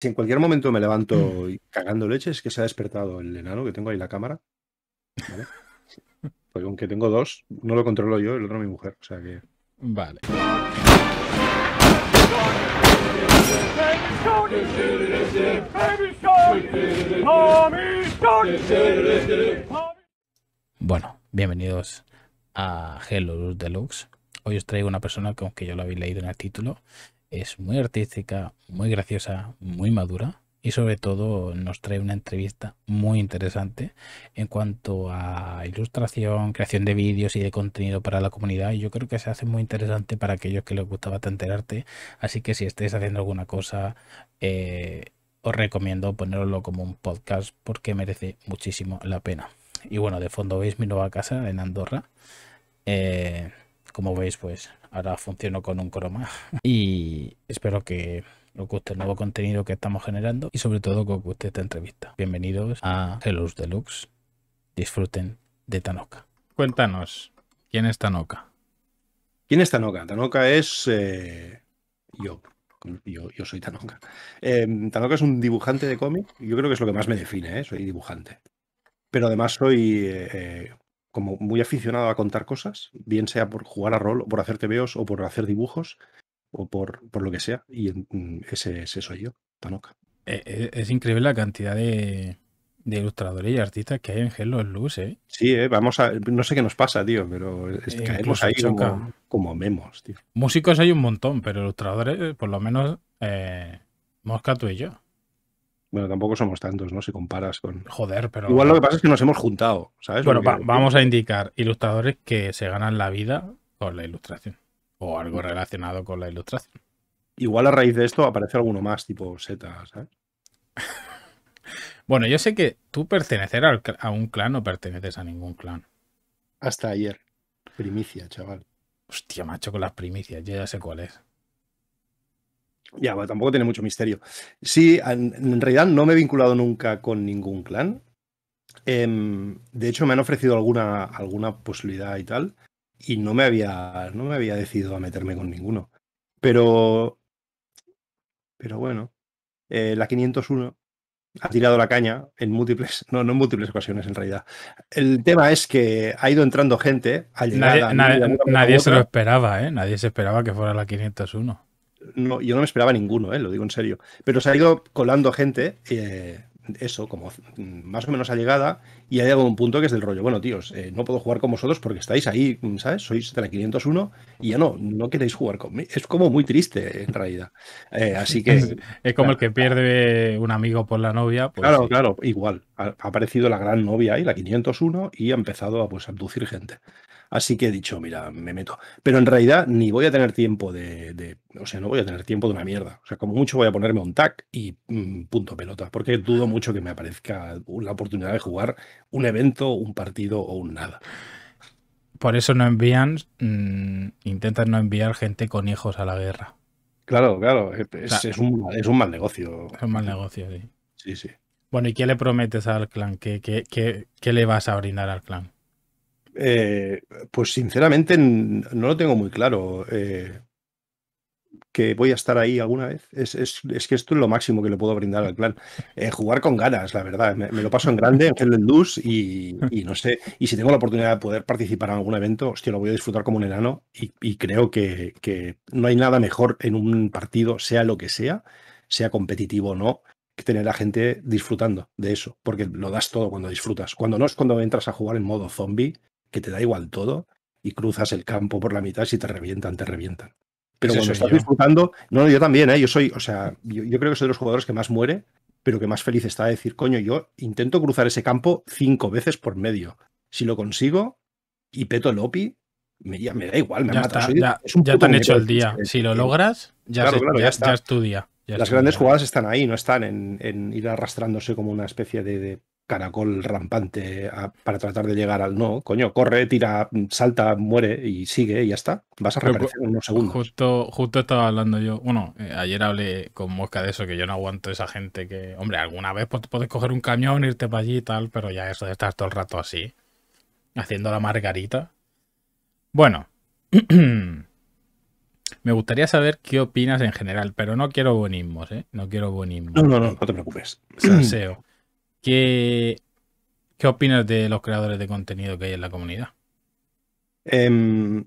Si en cualquier momento me levanto mm. y cagando leche, es que se ha despertado el enano que tengo ahí la cámara. aunque tengo dos, no lo controlo yo, el otro mi mujer. O sea que. Vale. Bueno, bienvenidos a Hello Deluxe. Hoy os traigo una persona que, aunque yo lo habéis leído en el título, es muy artística, muy graciosa, muy madura y sobre todo nos trae una entrevista muy interesante en cuanto a ilustración, creación de vídeos y de contenido para la comunidad y yo creo que se hace muy interesante para aquellos que les gustaba bastante así que si estáis haciendo alguna cosa eh, os recomiendo ponerlo como un podcast porque merece muchísimo la pena. Y bueno, de fondo veis mi nueva casa en Andorra. Eh, como veis, pues Ahora funciono con un croma. Y espero que os guste el nuevo contenido que estamos generando y sobre todo que os guste esta entrevista. Bienvenidos a Hellos Deluxe. Disfruten de Tanoka. Cuéntanos, ¿quién es Tanoka? ¿Quién es Tanoka? Tanoka es eh, yo. Yo, soy Tanoka. Eh, Tanoka es un dibujante de cómic. Yo creo que es lo que más me define, ¿eh? soy dibujante. Pero además soy eh, como muy aficionado a contar cosas, bien sea por jugar a rol, o por hacer TVOs, o por hacer dibujos, o por, por lo que sea. Y mm, ese, soy yo, Tanoka. E, e, es, increíble la cantidad de, ilustradores y artistas que hay en Hello Luz, ¿eh? Sí, eh, vamos a. No sé qué nos pasa, tío, pero es, que eh, caemos ahí como, como, memos, tío. Músicos hay un montón, pero ilustradores, por lo menos, eh, Mosca, tú y yo. Bueno, tampoco somos tantos, ¿no? Si comparas con. Joder, pero. Igual lo que pasa es que nos hemos juntado, ¿sabes? Bueno, vamos a indicar ilustradores que se ganan la vida con la ilustración o algo relacionado con la ilustración. Igual a raíz de esto aparece alguno más, tipo Z, ¿sabes? bueno, yo sé que tú pertenecer a un clan no perteneces a ningún clan. Hasta ayer. Primicia, chaval. Hostia, macho, con las primicias, yo ya sé cuál es. Ya, tampoco tiene mucho misterio. Sí, en, realidad no me he vinculado nunca con ningún clan. Em, de hecho, me han ofrecido alguna, alguna posibilidad y tal, y no me, había, no me había decidido a meterme con ninguno. Pero, pero bueno, eh, la 501 ha tirado la caña en múltiples, no, no en múltiples ocasiones en realidad. El tema es que ha ido entrando gente Nadie, nadie se lo esperaba, ¿eh? Nadie se esperaba que fuera la 501 no, yo no me esperaba ninguno, eh, lo digo en serio. Pero se ha ido colando gente, eh, eso, como más o menos llegado y ha llegado un punto que es del rollo, bueno, tíos, eh, no puedo jugar con vosotros porque estáis ahí, ¿sabes? Sois de la 501 y ya no, no queréis jugar conmigo. Es como muy triste, en realidad. así que... Es, como el que pierde un amigo por la novia. Pues claro, claro, igual. Ha, aparecido la gran novia ahí, la 501, y ha empezado pues, a, pues, abducir gente. Así que he dicho, mira, me meto. Pero en realidad ni voy a tener tiempo de, o sea, no voy a tener tiempo de una mierda. O sea, como mucho voy a ponerme un tag y mm, punto pelota, porque dudo mucho que me aparezca la oportunidad de jugar un evento, un partido o un nada. Por eso no envían, mm, intentan no enviar gente con hijos a la guerra. Claro, claro, es, un, mal negocio. Es un mal negocio, sí. Sí, sí. Bueno, ¿y qué le prometes al clan? ¿Qué, qué, qué le vas a brindar al clan? Eh, pues sinceramente no lo tengo muy claro. Eh, que voy a estar ahí alguna vez. Es, que esto es lo máximo que le puedo brindar al clan. Eh, jugar con ganas, la verdad. Me, lo paso en grande, en el y, no sé. Y si tengo la oportunidad de poder participar en algún evento, hostia, lo voy a disfrutar como un enano. Y, creo que, que, no hay nada mejor en un partido, sea lo que sea, sea competitivo o no, que tener a gente disfrutando de eso. Porque lo das todo cuando disfrutas. Cuando no es cuando entras a jugar en modo zombie que te da igual todo y cruzas el campo por la mitad, si te revientan, te revientan. Pero cuando pues estás disfrutando, no, yo también, ¿eh? yo soy, o sea, yo, creo que soy de los jugadores que más muere, pero que más feliz está de decir, coño, yo intento cruzar ese campo cinco veces por medio. Si lo consigo y peto el OPI, me, da igual, me mata. ya, te han hecho el día. si lo logras, ya, está ya, es tu día. Las grandes jugadas están ahí, no están en, ir arrastrándose como una especie de caracol rampante para tratar de llegar al no. Coño, corre, tira, salta, muere y sigue y ya está. Vas a reaparecer en unos segundos. Justo, justo estaba hablando yo. Bueno, eh, ayer hablé con Mosca de eso, que yo no aguanto esa gente que. Hombre, alguna vez pues, puedes coger un camión, irte para allí y tal, pero ya eso de estar todo el rato así, haciendo la margarita. Bueno. Me gustaría saber qué opinas en general, pero no quiero bonismos, ¿eh? No quiero bonismos. No, no, no, no te preocupes. Salseo. ¿Qué, ¿Qué opinas de los creadores de contenido que hay en la comunidad? Em,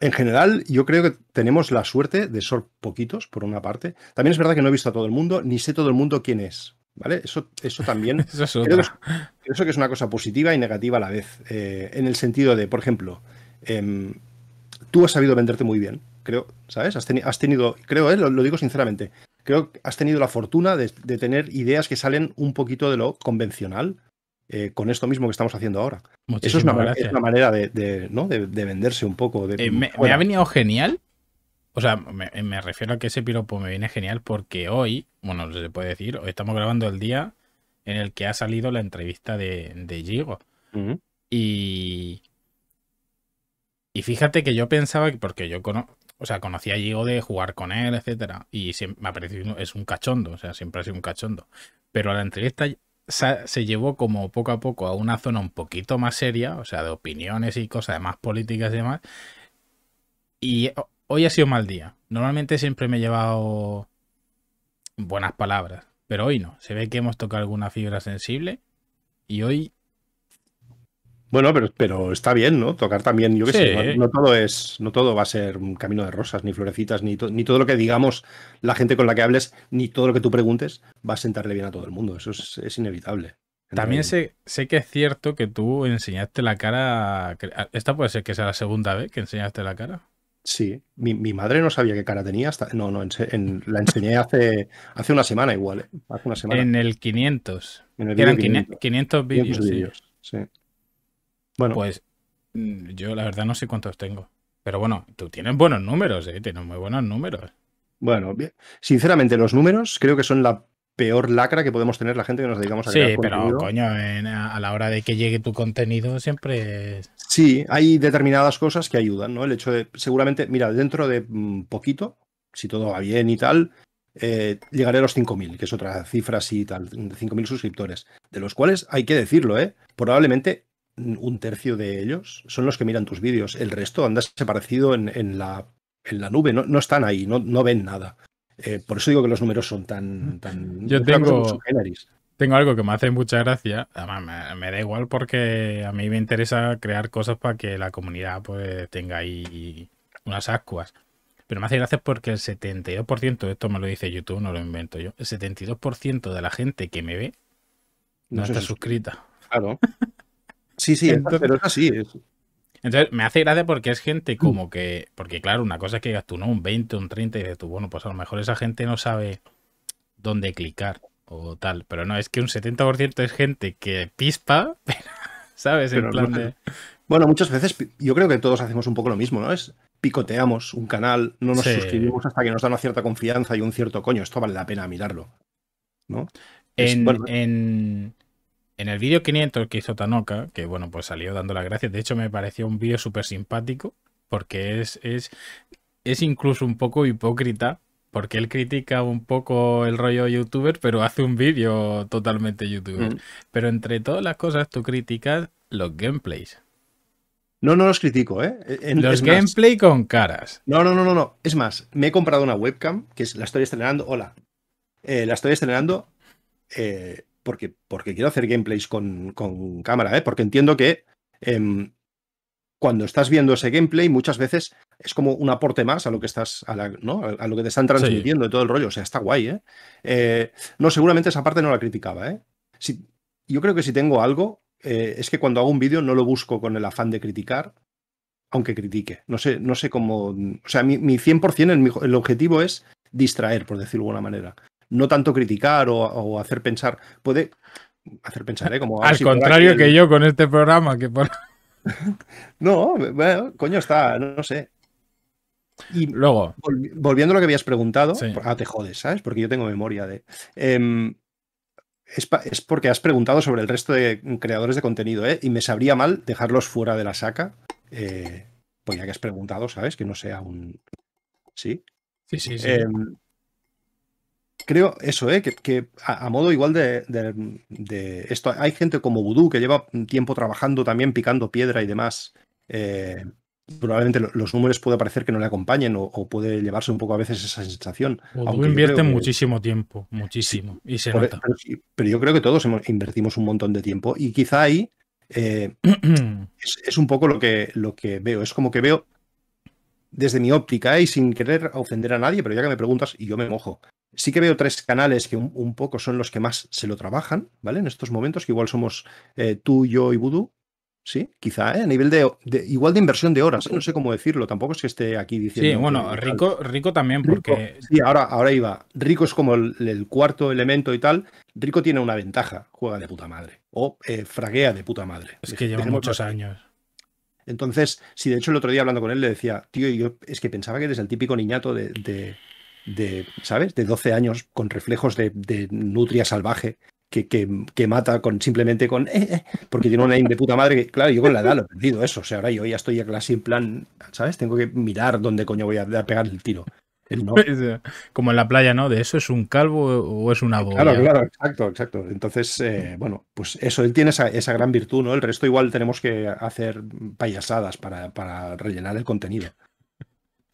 en general, yo creo que tenemos la suerte de ser poquitos, por una parte. También es verdad que no he visto a todo el mundo, ni sé todo el mundo quién es. ¿Vale? Eso, eso también. eso, es que es una cosa positiva y negativa a la vez. Eh, en el sentido de, por ejemplo, em, tú has sabido venderte muy bien, creo, ¿sabes? Has, tenido, creo, eh, lo, digo sinceramente, creo que has tenido la fortuna de, tener ideas que salen un poquito de lo convencional eh, con esto mismo que estamos haciendo ahora. Eso es una, manera de, venderse un poco. Eh, me, ha venido genial. O sea, me, refiero a que ese piropo me viene genial porque hoy, bueno, se puede decir, hoy estamos grabando el día en el que ha salido la entrevista de, de Gigo. Y. Y fíjate que yo pensaba que, porque yo conozco, o sea, conocí a Diego de jugar con él, etcétera, y siempre, me ha parecido, es un cachondo, o sea, siempre ha sido un cachondo. Pero a la entrevista se llevó como poco a poco a una zona un poquito más seria, o sea, de opiniones y cosas más políticas y demás. Y hoy ha sido mal día. Normalmente siempre me he llevado buenas palabras, pero hoy no. Se ve que hemos tocado alguna fibra sensible y hoy bueno, pero, pero está bien, ¿no? Tocar también, yo qué sé, no, todo es, no todo va a ser un camino de rosas, ni florecitas, ni, ni todo lo que digamos la gente con la que hables, ni todo lo que tú preguntes, va a sentarle bien a todo el mundo. Eso es, inevitable. También sé, sé, que es cierto que tú enseñaste la cara. Esta puede ser que sea la segunda vez que enseñaste la cara. Sí, mi, madre no sabía qué cara tenía hasta. No, no, la enseñé hace, hace una semana igual, ¿eh? hace una semana. En el 500. En el eran 500, 500 vídeos. sí. Bueno. Pues mm, yo la verdad no sé cuántos tengo. Pero bueno, tú tienes buenos números, eh, Tienes muy buenos números. Bueno, bien. sinceramente, los números creo que son la peor lacra que podemos tener la gente que nos dedicamos a crear Sí, pero coño, a la hora de que llegue tu contenido siempre... Sí, hay determinadas cosas que ayudan, ¿no? El hecho de, seguramente, mira, dentro de mm, poquito, si todo va bien y tal, eh, llegaré a los 5.000, que es otra cifra así y tal, 5.000 suscriptores, de los cuales hay que decirlo, ¿eh? Probablemente un tercio de ellos son los que miran tus vídeos. El resto anda desaparecido en, en, la, en la nube, no, están ahí, no, no ven nada. Eh, por eso digo que los números son tan. tan Yo tengo, tengo algo que me hace mucha gracia. Además, me, da igual porque a mí me interesa crear cosas para que la comunidad pues, tenga ahí unas ascuas. Pero me hace gracia porque el 72%, esto me lo dice YouTube, no lo invento yo, el 72% de la gente que me ve no está suscrita. Claro. Sí, sí, pero es así. Entonces, me hace gracia porque es gente como que. Porque, claro, una cosa es que digas tú, ¿no? Un 20, un 30, y dices tú, bueno, pues a lo mejor esa gente no sabe dónde clicar o tal. Pero no, es que un 70% es gente que pispa, ¿sabes? en de... Bueno, muchas veces yo creo que todos hacemos un poco lo mismo, ¿no? Es picoteamos un canal, no nos suscribimos hasta que nos dan una cierta confianza y un cierto coño. Esto vale la pena mirarlo, ¿no? En, en el vídeo 500 que hizo Tanoka, que bueno, pues salió dando las gracias, de hecho me pareció un vídeo súper simpático, porque es, es, incluso un poco hipócrita porque él critica un poco el rollo youtuber, pero hace un vídeo totalmente youtuber. Mm. Pero entre todas las cosas, tú criticas los gameplays. No, no los critico, ¿eh? los gameplays con caras. No, no, no, no, no. Es más, me he comprado una webcam, que la estoy estrenando, hola. Eh, la estoy estrenando eh, porque, quiero hacer gameplays con, cámara, ¿eh? porque entiendo que em, cuando estás viendo ese gameplay, muchas veces es como un aporte más a lo que estás, a, lo que te están transmitiendo y todo el rollo. O sea, está guay, ¿eh? ¿eh? No, seguramente esa parte no la criticaba, ¿eh? Si, yo creo que si tengo algo, eh, es que cuando hago un vídeo no lo busco con el afán de criticar, aunque critique. No sé, no sé cómo. O sea, mi, 100% el, el objetivo es distraer, por decirlo de alguna manera no tanto criticar o, hacer pensar, puede hacer pensar, ¿eh? Como, Al contrario que yo con este programa, que por... no, bueno, coño, está, no sé. Y luego, volviendo a lo que habías preguntado, ah, te jodes, ¿sabes? Porque yo tengo memoria de. Em, es, porque has preguntado sobre el resto de creadores de contenido, ¿eh? Y me sabría mal dejarlos fuera de la saca. Eh, pues ya que has preguntado, ¿sabes? Que no sea un. ¿Sí? Sí, sí, sí. Em, creo eso, ¿eh? que, a, modo igual de, esto, hay gente como Vudú que lleva tiempo trabajando también picando piedra y demás. Eh, probablemente los números puede parecer que no le acompañen o, puede llevarse un poco a veces esa sensación. aunque invierte muchísimo tiempo, muchísimo, y se e, nota. Pero, yo creo que todos invertimos un montón de tiempo y quizá ahí eh, es, es, un poco lo que, lo que veo. Es como que veo desde mi óptica ¿eh? y sin querer ofender a nadie, pero ya que me preguntas y yo me mojo. Sí que veo tres canales que un, poco son los que más se lo trabajan, ¿vale? En estos momentos, que igual somos eh, tú, yo y Voodoo, ¿sí? Quizá, ¿eh? A nivel de, igual de inversión de horas, ¿eh? no sé cómo decirlo, tampoco es que esté aquí diciendo... Sí, bueno, rico, rico también porque... sí, ahora, ahora iba, rico es como el, cuarto elemento y tal, rico tiene una ventaja, juega de puta madre, o fraguea de puta madre. Es que lleva muchos años. Entonces, si de hecho el otro día hablando con él le decía, tío, yo es que pensaba que eres el típico niñato de, ¿sabes? De 12 años con reflejos de, nutria salvaje. Que, que, mata con simplemente con eh, eh" porque tiene una aim puta madre claro, yo con la edad lo he perdido eso. O sea, ahora yo ya estoy a clase en plan, ¿sabes? Tengo que mirar dónde coño voy a pegar el tiro. Como en la playa, ¿no? De eso es un calvo o es una boya. Claro, claro, exacto, exacto. Entonces, eh, bueno, pues eso, él tiene esa, gran virtud, ¿no? El resto igual tenemos que hacer payasadas para, rellenar el contenido.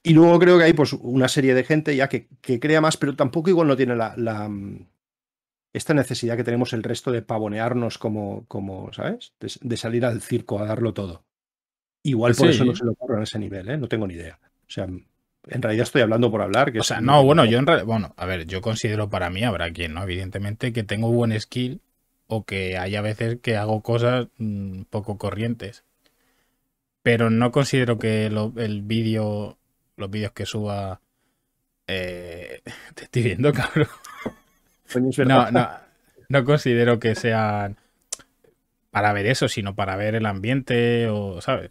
Y luego creo que hay pues una serie de gente ya que, crea más, pero tampoco igual no tiene la, mm, esta necesidad que tenemos el resto de pavonearnos como, como ¿sabes? De, salir al circo a darlo todo. Igual por eso no se lo ocurre a ese nivel, ¿eh? No tengo ni idea. O sea, en realidad estoy hablando por hablar. Que o sea, no, bueno, yo en realidad, bueno, a ver, yo considero para mí, habrá quien, ¿no? Evidentemente que tengo buen skill o que hay a veces que hago cosas mm, poco corrientes. Pero no considero que el vídeo, los vídeos que suba... Eh, te estoy viendo, cabrón. No, no, no considero que sean para ver eso, sino para ver el ambiente o, ¿sabes?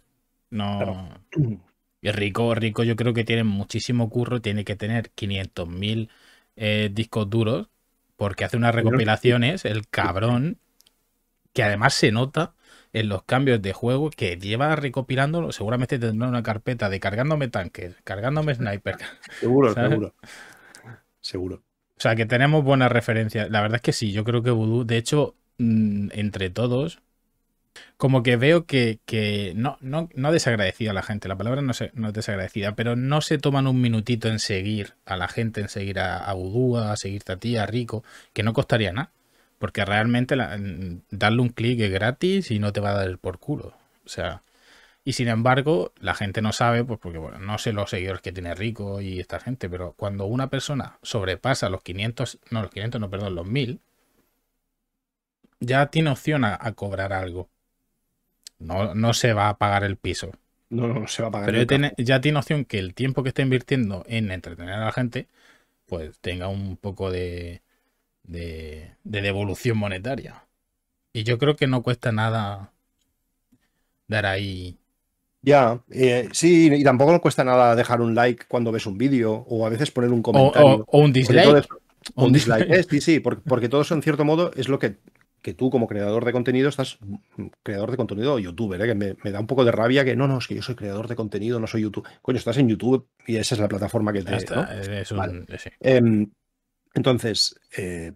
No... Rico, Rico yo creo que tiene muchísimo curro, tiene que tener 500.000 eh, discos duros, porque hace unas recopilaciones, el cabrón, que además se nota en los cambios de juego que lleva recopilándolo, seguramente tendrá una carpeta de cargándome tanques, cargándome sniper. seguro, seguro. Seguro. O sea, que tenemos buenas referencias. La verdad es que sí, yo creo que Voodoo, de hecho, mm, entre todos, como que veo que, no, no, no a la gente, la palabra no, no, es desagradecida, pero no se toman un minutito en seguir a la gente, en seguir a, a Udúa, a seguirte a ti, a Rico, que no costaría nada, porque realmente darle un clic es gratis y no te va a dar el por culo, o sea... Y sin embargo, la gente no sabe, pues porque bueno, no sé los seguidores que tiene Rico y esta gente, pero cuando una persona sobrepasa los 500, no los 500, no, perdón, los 1000, ya tiene opción a cobrar algo. No, no se va a pagar el piso. No, no, se va a pagar. Pero piso. tiene, ya tiene opción que el tiempo que está invirtiendo en entretener a la gente, pues tenga un poco de, devolución monetaria. Y yo creo que no cuesta nada dar ahí ya, eh, sí, y tampoco nos cuesta nada dejar un like cuando ves un vídeo o a veces poner un comentario. O, un dislike. un, dislike, eh, sí, sí, porque, porque, todo eso en cierto modo es lo que que tú como creador de contenido estás mm, creador de contenido o youtuber, ¿eh? que me, da un poco de rabia que no, no, es que yo soy creador de contenido, no soy youtuber. Coño, estás en YouTube y esa es la plataforma que te... entonces,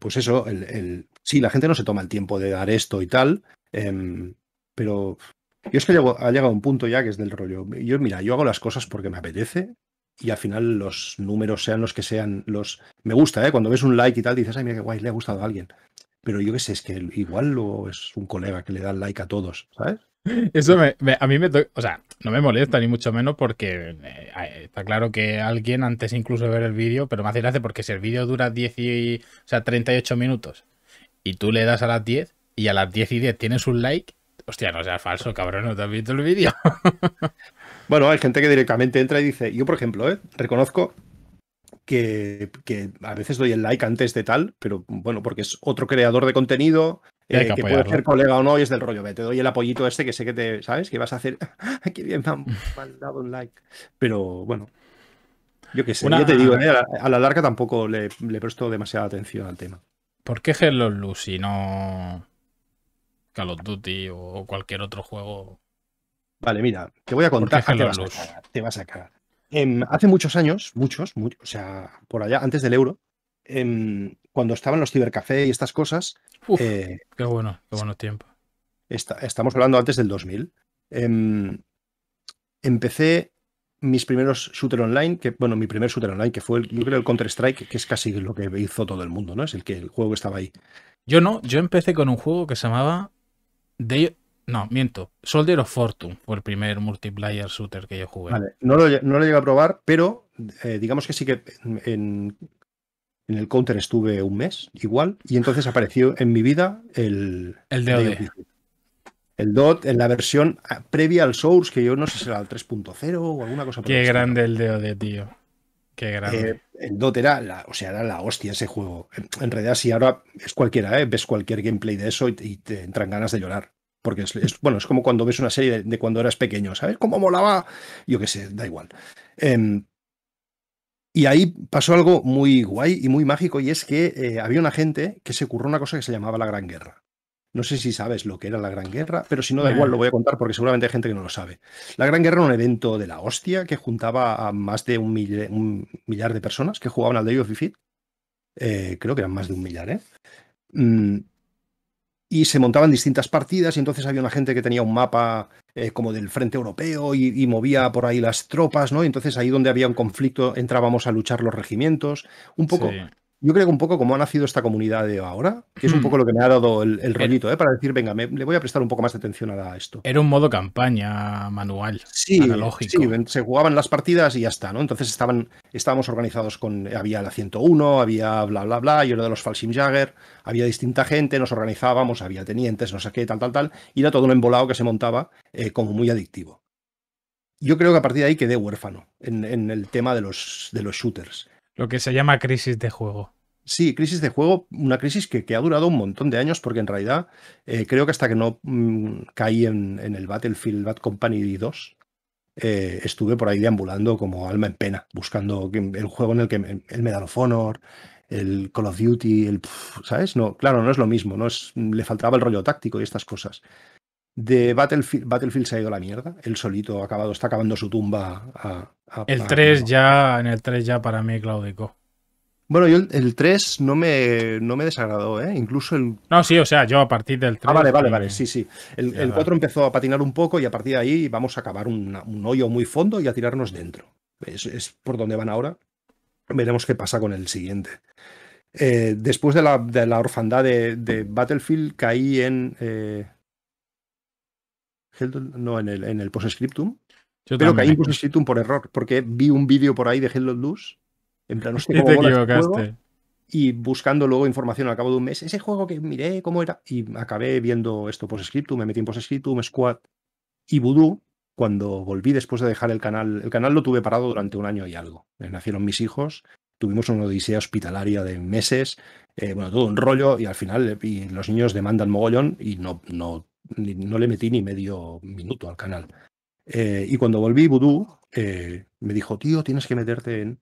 pues eso, el, el, sí, la gente no se toma el tiempo de dar esto y tal, em, pero yo es que ha llegado un punto ya que es del rollo. Yo, mira, yo hago las cosas porque me apetece, y al final los números sean los que sean los me gusta, ¿eh? Cuando ves un like y tal dices, ay, mira qué guay, le ha gustado a alguien pero yo qué sé, es que igual lo, es un colega que le da like a todos, ¿sabes? Eso a mí me, o sea, no me molesta ni mucho menos porque eh, está claro que alguien antes incluso de ver el vídeo, pero me hace gracia porque si el vídeo dura 10 y, o sea, 38 minutos y tú le das a las 10 y a las 10 y 10 tienes un like, hostia, no seas falso, cabrón, no te has visto el vídeo. bueno, hay gente que directamente entra y dice, yo por ejemplo, ¿eh? reconozco que, a veces doy el like antes de tal, pero bueno, porque es otro creador de contenido. Eh, que, puede ser colega o no, y es del rollo, ve, te doy el apoyito este que sé que te, ¿sabes? Que vas a hacer, qué bien me han dado un like. Pero bueno, yo qué sé, te digo, eh, a, la, larga tampoco le, le, presto demasiada atención al tema. ¿Por qué Hello y no Call of Duty o cualquier otro juego? Vale, mira, te voy a contar. que ah, te, vas a sacar Em, hace muchos años, muchos, muchos, o sea, por allá, antes del euro, em, cuando estaban los cibercafé y estas cosas. Eh, qué bueno, qué buenos tiempos. estamos hablando antes del 2000. Em, empecé mis primeros shooter online, que bueno, mi primer shooter online, que fue el, yo creo el Counter-Strike, que es casi lo que hizo todo el mundo, ¿no? Es el que el juego estaba ahí. Yo no, yo empecé con un juego que se llamaba Day, no, miento. Soldier of Fortune fue el primer multiplayer shooter que yo jugué. Vale, no lo, no llegué a probar, pero eh, digamos que sí que en, el Counter estuve un mes igual y entonces apareció en mi vida el... El DOD. El DOT en la versión ah, previa al Source, que yo no sé si era el 3.0 o alguna cosa. Por Qué grande el DOD, tío. Qué eh, grande. el DOT era la, o sea, era la hostia ese juego. En, realidad, si ahora es cualquiera, ¿eh? ves cualquier gameplay de eso y te entran ganas de llorar. Porque es, bueno, es como cuando ves una serie de, cuando eras pequeño, ¿sabes? ¿Cómo molaba? Yo qué sé, da igual. Em, y ahí pasó algo muy guay y muy mágico, y es que eh, había una gente que se curró una cosa que se llamaba la Gran Guerra. No sé si sabes lo que era la Gran Guerra, pero si no, da igual, lo voy a contar porque seguramente hay gente que no lo sabe. La Gran Guerra era un evento de la hostia que juntaba a más de un, millar de personas que jugaban al Day of Defeat. Eh, creo que eran más de un millar, ¿eh? Mm, y se montaban distintas partidas y entonces había una gente que tenía un mapa eh, como del frente europeo y, movía por ahí las tropas, ¿no? Y entonces ahí donde había un conflicto entrábamos a luchar los regimientos, un poco yo creo que un poco como ha nacido esta comunidad de ahora, que es un hmm. poco lo que me ha dado el, el rollito, ¿eh? para decir, venga, me, le voy a prestar un poco más de atención a esto. Era un modo campaña manual, sí, analógico. Sí, se jugaban las partidas y ya está, ¿no? Entonces estaban, estábamos organizados con, había la 101, había bla, bla, bla, y era de los Falsim Jagger, había distinta gente, nos organizábamos, había tenientes, no sé qué, tal, tal, tal, y era todo un embolado que se montaba eh, como muy adictivo. Yo creo que a partir de ahí quedé huérfano en, el tema de los, de los shooters lo que se llama crisis de juego. Sí, crisis de juego, una crisis que, que, ha durado un montón de años, porque en realidad eh, creo que hasta que no mm, caí en, el Battlefield Bad Company 2, eh, estuve por ahí deambulando como alma en pena, buscando el juego en el que el Medal of Honor, el Call of Duty, el. ¿Sabes? No, claro, no es lo mismo, no es, le faltaba el rollo táctico y estas cosas. De Battlefield, Battlefield se ha ido a la mierda, él solito ha acabado, está acabando su tumba a, el 3 ya, en el 3 ya para mí Claudico. Bueno, yo el 3 no me, me desagradó, ¿eh? Incluso el... No, sí, o sea, yo a partir del 3... Ah, vale, vale, vale, sí, sí. El, 4 empezó a patinar un poco y a partir de ahí vamos a acabar un hoyo muy fondo y a tirarnos dentro. Es, por donde van ahora. Veremos qué pasa con el siguiente. Eh, después de la, orfandad de, Battlefield caí en... Eh, no, en el, en el Postscriptum. Yo Pero caí en Postscriptum por error, porque vi un vídeo por ahí de of Loose. En plan, Que te este equivocaste. y buscando luego información al cabo de un mes, ese juego que miré cómo era, y acabé viendo esto Postscriptum, me metí en Postscriptum, Squad y Voodoo, cuando volví después de dejar el canal, el canal lo tuve parado durante un año y algo. Eh, nacieron mis hijos, tuvimos una odisea hospitalaria de meses, eh, bueno, todo un rollo y al final eh, los niños demandan mogollón y no, no, no le metí ni medio minuto al canal. Eh, y cuando volví, Voodoo eh, me dijo, tío, tienes que meterte en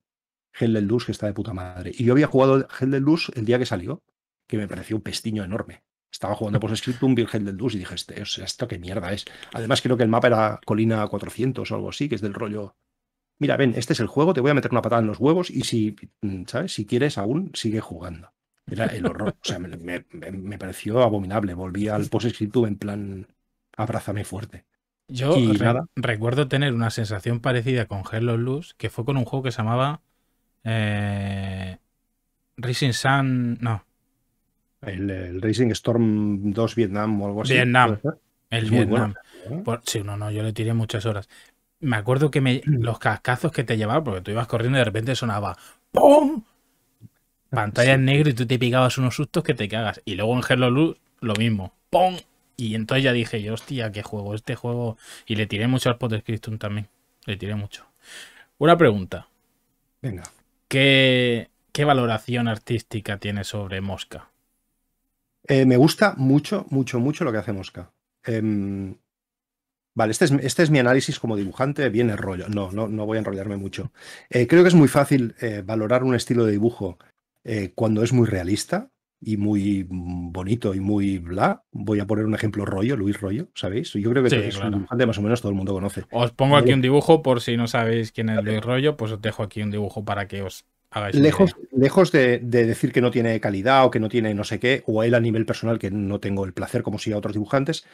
Hell del Luz, que está de puta madre. Y yo había jugado Hell del Luz el día que salió, que me pareció un pestiño enorme. Estaba jugando por Scriptum, vi Hell del Luz y dije, este, o sea, esto qué mierda es. Además, creo que el mapa era Colina 400 o algo así, que es del rollo. Mira, ven, este es el juego, te voy a meter una patada en los huevos y si, mm, ¿sabes? Si quieres aún, sigue jugando. Era el horror. O sea, me, me pareció abominable. Volví al post-scriptum en plan, abrázame fuerte. Yo recuerdo tener una sensación parecida con Hello Luz, que fue con un juego que se llamaba eh, Racing Sun. No. El, Racing Storm 2 Vietnam o algo así. Vietnam. El Vietnam. ¿eh? sí, no, no, yo le tiré muchas horas. Me acuerdo que me, los cascazos que te llevaba, porque tú ibas corriendo y de repente sonaba ¡Pum! Pantalla en negro y tú te picabas unos sustos que te cagas. Y luego en Hello Luz, lo mismo. ¡Pum! Y entonces ya dije yo, hostia, qué juego, este juego. Y le tiré mucho al Potter Christum también. Le tiré mucho. Una pregunta. Venga. ¿Qué, qué valoración artística tiene sobre Mosca? Eh, me gusta mucho, mucho, mucho lo que hace Mosca. Em, vale, este, este es, mi análisis como dibujante, bien rollo. No, no, no voy a enrollarme mucho. Eh, creo que es muy fácil eh, valorar un estilo de dibujo cuando es muy realista y muy bonito y muy bla. Voy a poner un ejemplo rollo, Luis Rollo, ¿sabéis? Yo creo que es un más o menos todo el mundo conoce. Os pongo aquí un dibujo por si no sabéis quién es Luis Rollo, pues os dejo aquí un dibujo para que os hagáis. Lejos, lejos de, decir que no tiene calidad o que no tiene no sé qué, o él a nivel personal que no tengo el placer como si a otros dibujantes,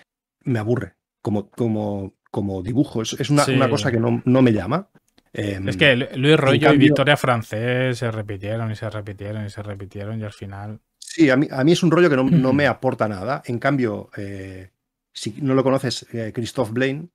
me aburre como, como, como dibujo. Es, una, cosa que no, me llama. Em, es que Luis Rollo y Victoria Francés se repitieron y se repitieron y se repitieron y al final Sí, a mí, a mí es un rollo que no, me aporta nada. En cambio, eh, si no lo conoces, eh, Christophe Blaine,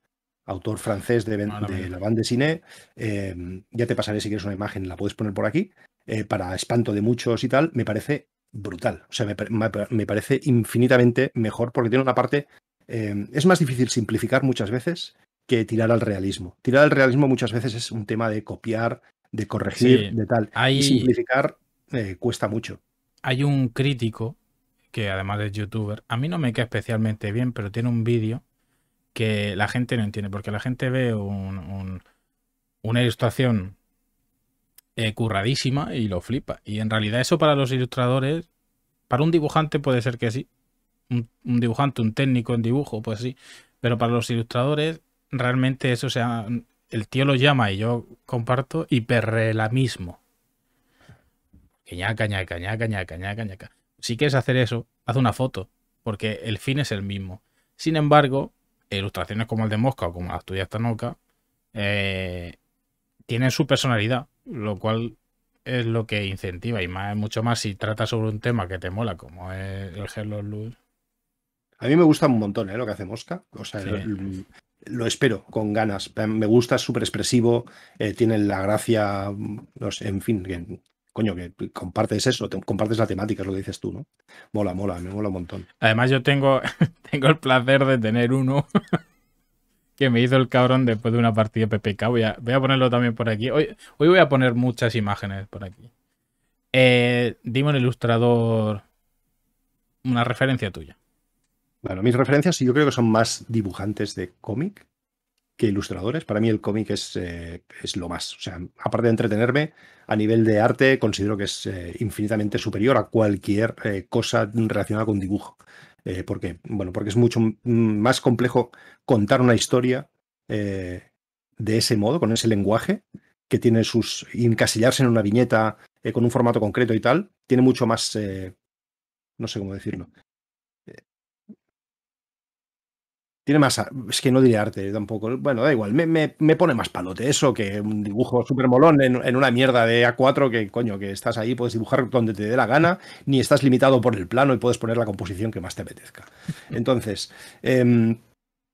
autor francés de, de La Bande Ciné, eh, em, ya te pasaré si quieres una imagen, la puedes poner por aquí, eh, para espanto de muchos y tal, me parece brutal. O sea, me, parece infinitamente mejor porque tiene una parte... Em, es más difícil simplificar muchas veces que tirar al realismo. Tirar al realismo muchas veces es un tema de copiar, de corregir, de tal. simplificar cuesta mucho hay un crítico que además es youtuber, a mí no me queda especialmente bien, pero tiene un vídeo que la gente no entiende, porque la gente ve una ilustración eh, curradísima y lo flipa. Y en realidad eso para los ilustradores, para un dibujante puede ser que sí, un, dibujante, un técnico en dibujo, pues sí, pero para los ilustradores realmente eso sea, el tío lo llama y yo comparto mismo ñaca, ñaca, ñaca, Si quieres hacer eso, haz una foto, porque el fin es el mismo. Sin embargo, ilustraciones como el de Mosca o como la tuyas Tanoka eh, tienen su personalidad, lo cual es lo que incentiva y más, mucho más si trata sobre un tema que te mola, como es el Hello Luz. A mí me gusta un montón ¿eh? lo que hace Mosca. lo, espero con ganas. Me gusta, es súper expresivo, eh, tiene la gracia, en fin, coño, que compartes eso, compartes la temática, es lo dices tú, ¿no? Mola, mola, me mola un montón. Además, yo tengo, tengo el placer de tener uno que me hizo el cabrón después de una partida de PPK. Voy a, voy a ponerlo también por aquí. Hoy, hoy voy a poner muchas imágenes por aquí. Eh, dime un ilustrador, una referencia tuya. Bueno, mis referencias yo creo que son más dibujantes de cómic que ilustradores. Para mí el cómic es, eh, es, lo más. O sea, aparte de entretenerme, a nivel de arte considero que es eh, infinitamente superior a cualquier eh, cosa relacionada con dibujo. porque, bueno, porque es mucho más complejo contar una historia de ese modo, con ese lenguaje, que tiene sus. encasillarse en una viñeta con un formato concreto y tal, tiene mucho más. no sé cómo decirlo. Tiene más. Es que no diría arte tampoco. Bueno, da igual. Me, pone más palote eso que un dibujo súper molón en, una mierda de A4 que, coño, que estás ahí, puedes dibujar donde te dé la gana, ni estás limitado por el plano y puedes poner la composición que más te apetezca. Entonces, em,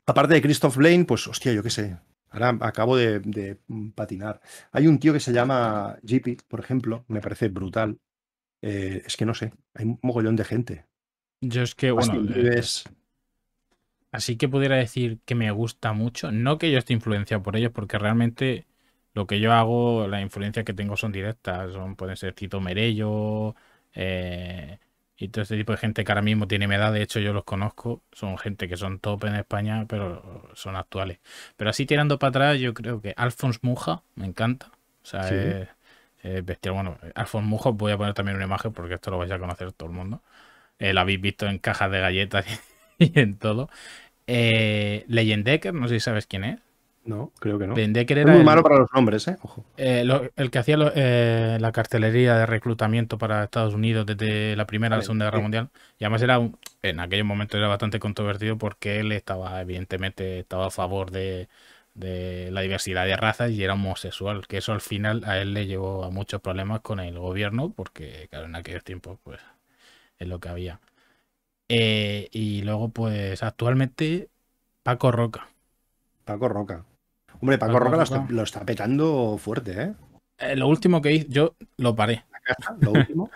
aparte de Christoph Blaine, pues, hostia, yo qué sé. Ahora acabo de, patinar. Hay un tío que se llama JP, por ejemplo, me parece brutal. Eh, es que no sé, hay un mogollón de gente. Yo es que, bueno. Así que pudiera decir que me gusta mucho. No que yo esté influenciado por ellos, porque realmente lo que yo hago, las influencias que tengo son directas. Son, pueden ser Tito Merello eh, y todo este tipo de gente que ahora mismo tiene mi edad. De hecho, yo los conozco. Son gente que son top en España, pero son actuales. Pero así tirando para atrás, yo creo que Alfons Muja me encanta. O sea, es, Bueno, Alphonse Muja, voy a poner también una imagen porque esto lo vais a conocer todo el mundo. Eh, lo habéis visto en cajas de galletas y en todo. Eh, Leyendecker, no sé si sabes quién es. No, creo que no. Leyendecker era. muy malo para los hombres ¿eh? eh el que hacía eh, la cartelería de reclutamiento para Estados Unidos desde la Primera a la Segunda Guerra Mundial. Y además era en aquel momento era bastante controvertido porque él estaba, evidentemente, estaba a favor de, la diversidad de razas y era homosexual, que eso al final a él le llevó a muchos problemas con el gobierno porque, claro, en aquel tiempo, pues, es lo que había. Eh, y luego, pues actualmente, Paco Roca. Paco Roca. Hombre, Paco, Roca, Lo, está, petando fuerte, ¿eh? eh lo último que hice, yo lo paré.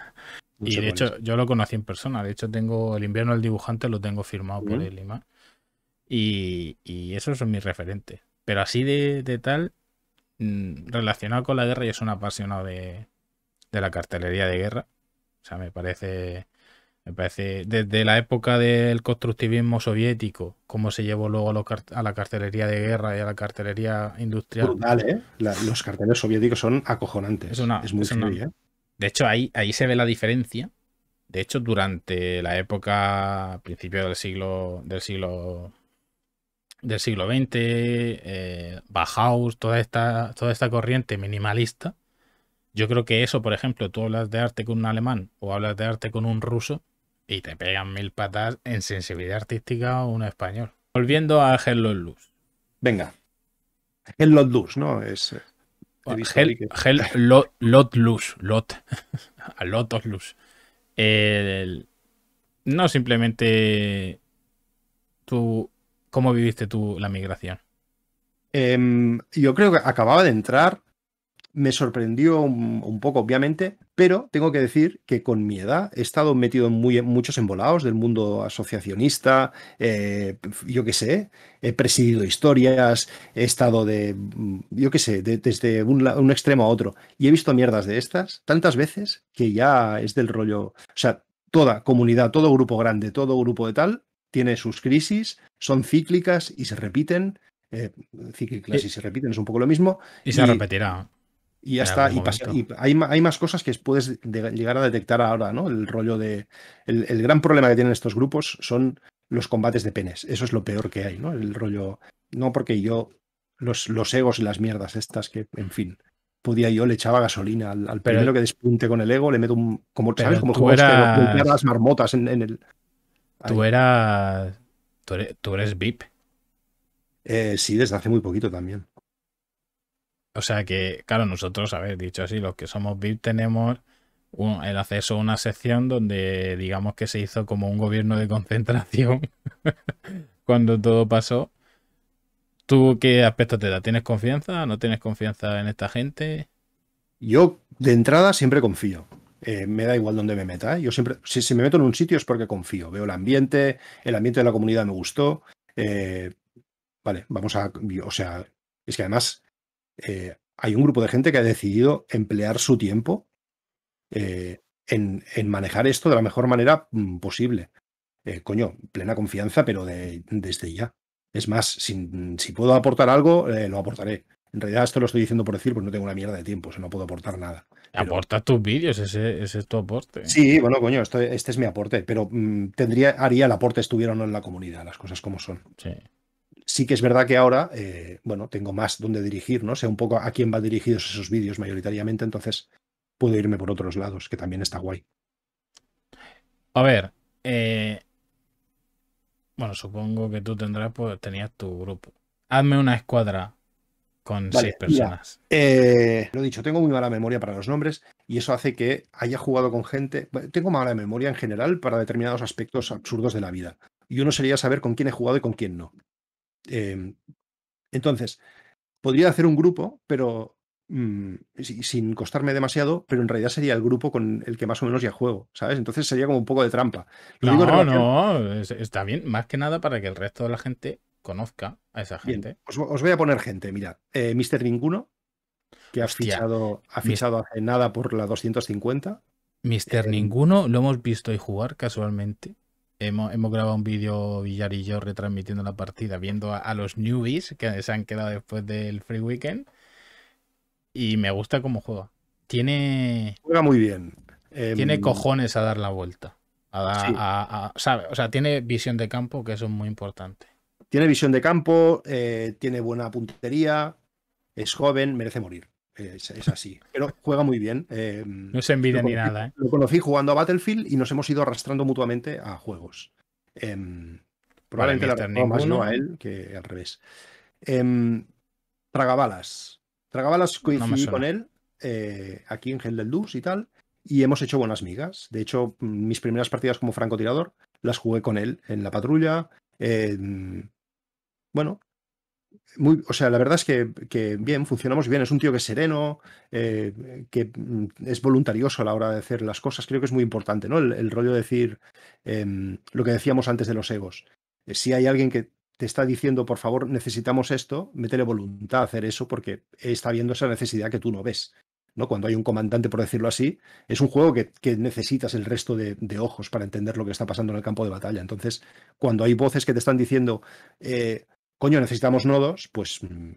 y de hecho, yo lo conocí en persona. De hecho, tengo el invierno del dibujante, lo tengo firmado por él y Y, y esos son mis Pero así de, tal, mm, relacionado con la guerra, yo soy un apasionado de, de la cartelería de guerra. O sea, me parece me parece, desde la época del constructivismo soviético, cómo se llevó luego a, la cartelería de guerra y a la cartelería industrial. Brutal, ¿eh? los carteles soviéticos son acojonantes. Es, muy ¿eh? De hecho, ahí, se ve la diferencia. De hecho, durante la época, principio del siglo, del siglo, del siglo XX, eh, Bauhaus, toda esta, toda esta corriente minimalista, yo creo que eso, por ejemplo, tú hablas de arte con un alemán o hablas de arte con un ruso, y te pegan mil patas en sensibilidad artística un español. Volviendo a Hello Luz. Venga. Hello Luz, ¿no? Es. Eh, Hell, lot, Luz. Lot. a Lotos Luz. no simplemente. Tú. ¿Cómo viviste tú la migración? Em, yo creo que acababa de entrar me sorprendió un, poco, obviamente, pero tengo que decir que con mi edad he estado metido en muy, muchos embolados del mundo asociacionista, eh, yo qué sé, he presidido historias, he estado de, yo qué sé, desde un, extremo a otro, y he visto mierdas de estas tantas veces que ya es del rollo, o sea, toda comunidad, todo grupo grande, todo grupo de tal, tiene sus crisis, son cíclicas y se repiten. Eh, cíclicas eh, y, se repiten, es un poco lo mismo. y se repetirá. Y ya está. Y, hay, más cosas que puedes llegar a detectar ahora, ¿no? El rollo de. El, gran problema que tienen estos grupos son los combates de penes. Eso es lo peor que hay, ¿no? El rollo. No porque yo. Los, los egos y las mierdas estas que, en fin. Podía yo le echaba gasolina al, al que despunte con el ego, le meto un. Como, ¿Sabes? Como juegas las marmotas en, el. Tú eras. eres, VIP. Eh, sí, desde hace muy poquito también. O sea que, claro, nosotros, a ver, dicho así, los que somos VIP tenemos el acceso a una sección donde digamos que se hizo como un gobierno de concentración cuando todo pasó. ¿Tú qué aspecto te da? ¿Tienes confianza? ¿No tienes confianza en esta gente? Yo de entrada siempre confío. Eh, me da igual dónde me meta. ¿eh? Yo siempre, si, me meto en un sitio es porque confío. Veo el ambiente, el ambiente de la comunidad me gustó. Eh, vale, vamos a, o sea, es que además eh, hay un grupo de gente que ha decidido emplear su tiempo eh, en, manejar esto de la mejor manera mm, posible. Eh, coño, plena confianza, pero desde ya. Es más, si, puedo aportar algo, lo aportaré. En realidad esto lo estoy diciendo por decir, pues no tengo una mierda de tiempo, o no puedo aportar nada. Aporta tus vídeos, ese, es tu aporte. Sí, bueno, coño, esto, este es mi aporte, pero mm, tendría, haría el aporte estuviera o no en la comunidad, las cosas como son. Sí sí que es verdad que ahora, eh, bueno, tengo más donde dirigir, ¿no? Sé un poco a quién van dirigidos esos vídeos mayoritariamente, entonces puedo irme por otros lados, que también está guay. A ver, eh, bueno, supongo que tú tendrás, pues tenías tu grupo. Hazme una escuadra con seis personas. Eh, lo lo dicho, tengo muy mala memoria para los nombres y eso hace que haya jugado con gente. Tengo mala memoria en general para determinados aspectos absurdos de la vida. Y uno sería saber con quién he jugado y con quién no. Em, entonces, podría hacer un grupo, pero mm, sin costarme demasiado, pero en realidad sería el grupo con el que más o menos ya juego, ¿sabes? Entonces sería como un poco de trampa. no, no, está bien, más que nada para que el resto de la gente conozca a esa gente. os, voy a poner gente, mirad, eh, Mister Ninguno, que ha fichado, ha fichado hace nada por la 250. Mister em, Ninguno lo hemos visto y jugar casualmente. Hemos, grabado un vídeo Villar y yo retransmitiendo la partida, viendo a, los newbies que se han quedado después del free weekend. Y me gusta cómo juega. Tiene. Juega muy bien. Em, tiene cojones a dar la vuelta. o sea, tiene visión de campo, que eso es muy importante. Tiene visión de campo, eh, tiene buena puntería, es joven, merece morir. Es, así. Pero juega muy bien. Em, no se envidia ni nada. ¿eh? Lo conocí jugando a Battlefield y nos hemos ido arrastrando mutuamente a juegos. Em, probablemente más no a él que al revés. Em, tragabalas. Tragabalas coincidí con él eh, aquí en Gel del Dus y tal. Y hemos hecho buenas migas. De hecho, mis primeras partidas como francotirador las jugué con él en la patrulla. bueno, o sea, la verdad es que, bien, funcionamos bien. Es un tío que es sereno, eh, que mm, es voluntarioso a la hora de hacer las cosas. Creo que es muy importante, ¿no? El, rollo de decir em, lo que decíamos antes de los egos. Eh, si hay alguien que te está diciendo, por favor, necesitamos esto, métele voluntad a hacer eso porque está viendo esa necesidad que tú no ves. ¿no? Cuando hay un comandante, por decirlo así, es un juego que, necesitas el resto de, ojos para entender lo que está pasando en el campo de batalla. Entonces, cuando hay voces que te están diciendo, eh, coño, necesitamos nodos, pues, mm,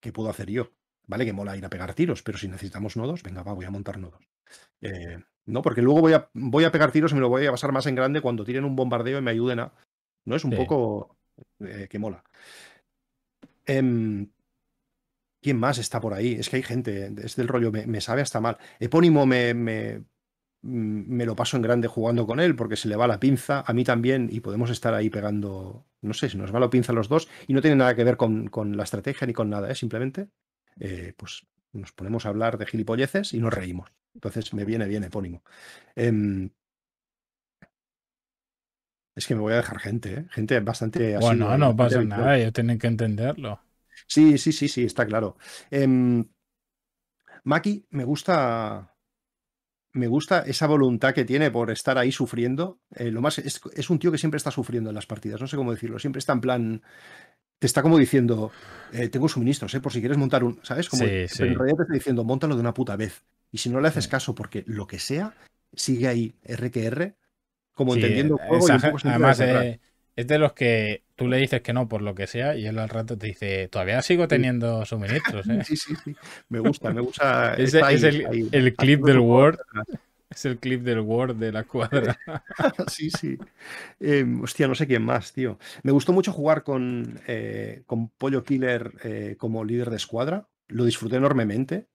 ¿qué puedo hacer yo? Vale, que mola ir a pegar tiros, pero si necesitamos nodos, venga, va, voy a montar nodos. Eh, no, porque luego voy a, voy a pegar tiros y me lo voy a pasar más en grande cuando tiren un bombardeo y me ayuden a. ¿No? Es un poco eh, que mola. Em, ¿Quién más está por ahí? Es que hay gente, es del rollo, me, sabe hasta mal. Epónimo me, me, mm, me, lo paso en grande jugando con él porque se le va la pinza, a mí también, y podemos estar ahí pegando no sé, si nos va la pinza los dos y no tiene nada que ver con, la estrategia ni con nada, ¿eh? simplemente eh, pues nos ponemos a hablar de gilipolleces y nos reímos. Entonces me viene bien epónimo. Em, es que me voy a dejar gente, ¿eh? gente bastante Bueno, no, no pasa nada, ellos tienen que entenderlo. Sí, sí, sí, sí, está claro. Em, Maki, me gusta me gusta esa voluntad que tiene por estar ahí sufriendo. Eh, lo más es, es, un tío que siempre está sufriendo en las partidas, no sé cómo decirlo. Siempre está en plan. Te está como diciendo, eh, tengo suministros, eh, por si quieres montar un. ¿Sabes? Como en realidad te está diciendo, montalo de una puta vez. Y si no le haces caso, porque lo que sea, sigue ahí R como entendiendo el juego. y además, es de los que tú le dices que no por lo que sea y él al rato te dice, todavía sigo teniendo suministros. ¿eh?". Sí, sí, sí. Me gusta, me gusta. es, el, clip del Word. Es el clip del Word de la cuadra. sí, sí. Em, hostia, no sé quién más, tío. Me gustó mucho jugar con, eh, con Pollo Killer eh, como líder de escuadra. Lo disfruté enormemente.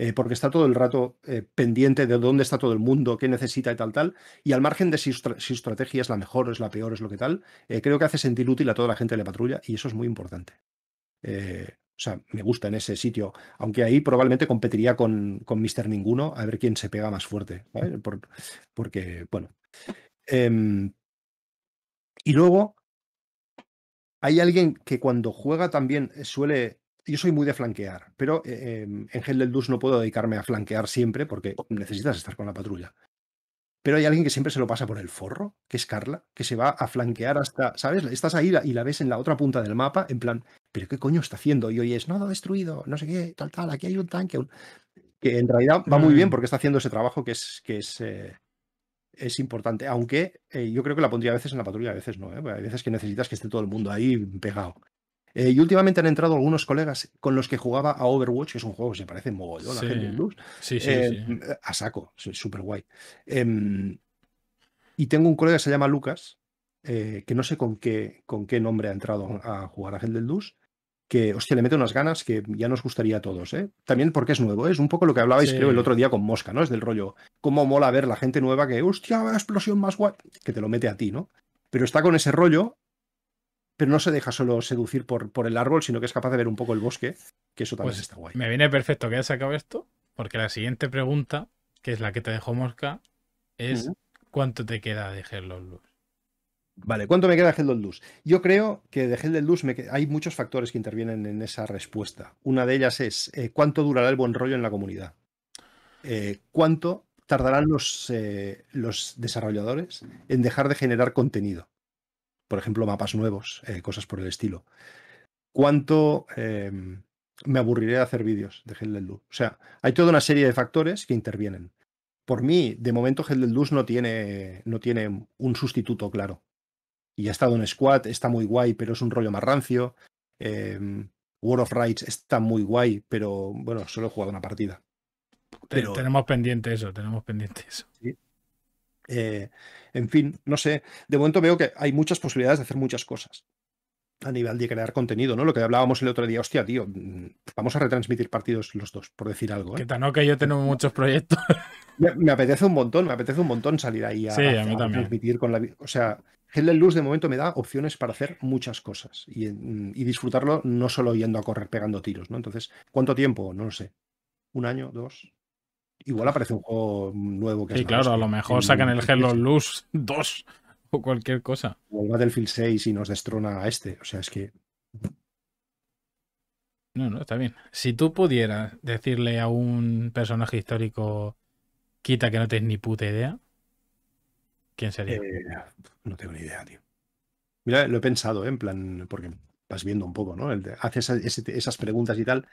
Eh, porque está todo el rato eh, pendiente de dónde está todo el mundo, qué necesita y tal, tal. Y al margen de si su, estrategia es la mejor, es la peor, es lo que tal, eh, creo que hace sentir útil a toda la gente de la patrulla y eso es muy importante. o sea, me gusta en ese sitio, aunque ahí probablemente competiría con, con Mister Ninguno a ver quién se pega más fuerte, mm. porque, bueno. Em, y luego, hay alguien que cuando juega también suele yo soy muy de flanquear, pero eh, em, en Hell del Dus no puedo dedicarme a flanquear siempre porque necesitas estar con la patrulla. Pero hay alguien que siempre se lo pasa por el forro, que es Carla, que se va a flanquear hasta, ¿sabes? Estás ahí y la ves en la otra punta del mapa, en plan, ¿pero qué coño está haciendo? Y hoy es, nada destruido, no sé qué, tal, tal, aquí hay un tanque. Que en realidad va muy bien mm. porque está haciendo ese trabajo que es, que es eh, importante. Aunque eh, yo creo que la pondría a veces en la patrulla, a veces no. Hay veces que necesitas que esté todo el mundo ahí pegado. Eh, y últimamente han entrado algunos colegas con los que jugaba a Overwatch, que es un juego que se parece mogollón a Hell Sí, eh, sí, A saco, súper guay. Em, y tengo un colega que se llama Lucas, eh, que no sé con qué, con qué nombre ha entrado a jugar a Hell Blues, que, hostia, le mete unas ganas que ya nos gustaría a todos. También porque es nuevo, es un poco lo que hablabais, creo, el otro día con Mosca, ¿no? Es del rollo, cómo mola ver la gente nueva que, hostia, explosión más guay, que te lo mete a ti, ¿no? Pero está con ese rollo pero no se deja solo seducir por, el árbol, sino que es capaz de ver un poco el bosque, que eso también pues está guay. Me viene perfecto que hayas sacado esto, porque la siguiente pregunta, que es la que te dejó Mosca, es ¿cuánto te queda de of Luz? Vale, ¿cuánto me queda de Heldon Luz? Yo creo que de del Luz me hay muchos factores que intervienen en esa respuesta. Una de ellas es eh, cuánto durará el buen rollo en la comunidad. Eh, ¿Cuánto tardarán los, eh, los desarrolladores en dejar de generar contenido? por ejemplo, mapas nuevos, eh, cosas por el estilo. ¿Cuánto eh, me aburriré de hacer vídeos de Hell luz O sea, hay toda una serie de factores que intervienen. Por mí, de momento, Hell luz no tiene, no tiene un sustituto claro. Y ha estado en Squad, está muy guay, pero es un rollo más rancio. Em, World of Rights está muy guay, pero bueno, solo he jugado una partida. Pero... Tenemos pendiente eso, tenemos pendiente eso. Sí. Eh, en fin, no sé. De momento veo que hay muchas posibilidades de hacer muchas cosas a nivel de crear contenido, ¿no? Lo que hablábamos el otro día, hostia, tío, mm, vamos a retransmitir partidos los dos, por decir algo. ¿eh? Que tan que yo tengo mm. muchos proyectos. Me, apetece un montón, me apetece un montón salir ahí a, transmitir con la... O sea, Helen Luz de momento me da opciones para hacer muchas cosas y, mm, y, disfrutarlo no solo yendo a correr pegando tiros, ¿no? Entonces, ¿cuánto tiempo? No lo sé. ¿Un año? ¿Dos? igual aparece un juego nuevo que Sí, claro, a lo mejor sacan el Hello Luz 2 o cualquier cosa. O el Battlefield 6 y nos destrona a este. O sea, es que. No, no, está bien. Si tú pudieras decirle a un personaje histórico, quita que no tenés ni puta idea, ¿quién sería? Eh, no tengo ni idea, tío. Mira, lo he pensado, ¿eh? en plan, porque vas viendo un poco, ¿no? Haces esas preguntas y tal,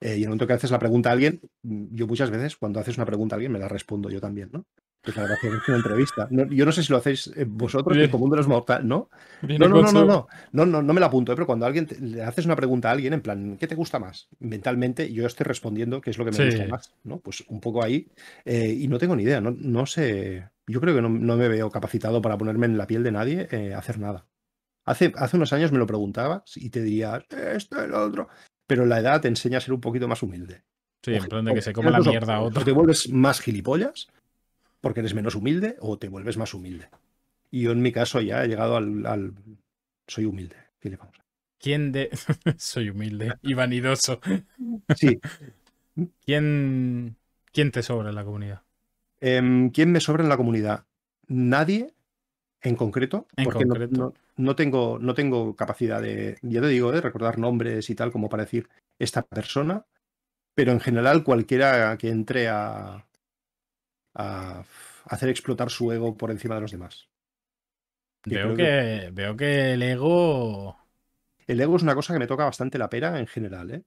eh, y en el momento que haces la pregunta a alguien, mm, yo muchas veces cuando haces una pregunta a alguien me la respondo yo también, ¿no? Pues la gracia es una entrevista. yo no sé si lo hacéis eh, vosotros, el común de los mortales, ¿no? No, no, no, no, no, no, no, me la apunto, ¿eh? pero cuando alguien le haces una pregunta a alguien, en plan, ¿qué te gusta más? Mentalmente, yo estoy respondiendo qué es lo que me gusta más, ¿no? Pues un poco ahí, y no tengo ni idea, no, no sé, yo creo que no, me veo capacitado para ponerme en la piel de nadie eh, hacer nada. Hace, unos años me lo preguntabas y te diría esto, el otro. Pero la edad te enseña a ser un poquito más humilde. Sí, en plan de que se come la mierda a otro. O te vuelves más gilipollas porque eres menos humilde o te vuelves más humilde. Y yo en mi caso ya he llegado al. Soy humilde. ¿Qué ¿Quién de. Soy humilde y vanidoso. sí. ¿Quién... ¿Quién te sobra en la comunidad? Em, ¿Quién me sobra en la comunidad? Nadie en concreto, porque No, tengo, no tengo capacidad de, ya te digo, de ¿eh? recordar nombres y tal como para decir esta persona, pero en general cualquiera que entre a, hacer explotar su ego por encima de los demás. Veo que, veo que el ego... El ego es una cosa que me toca bastante la pera en general, ¿eh?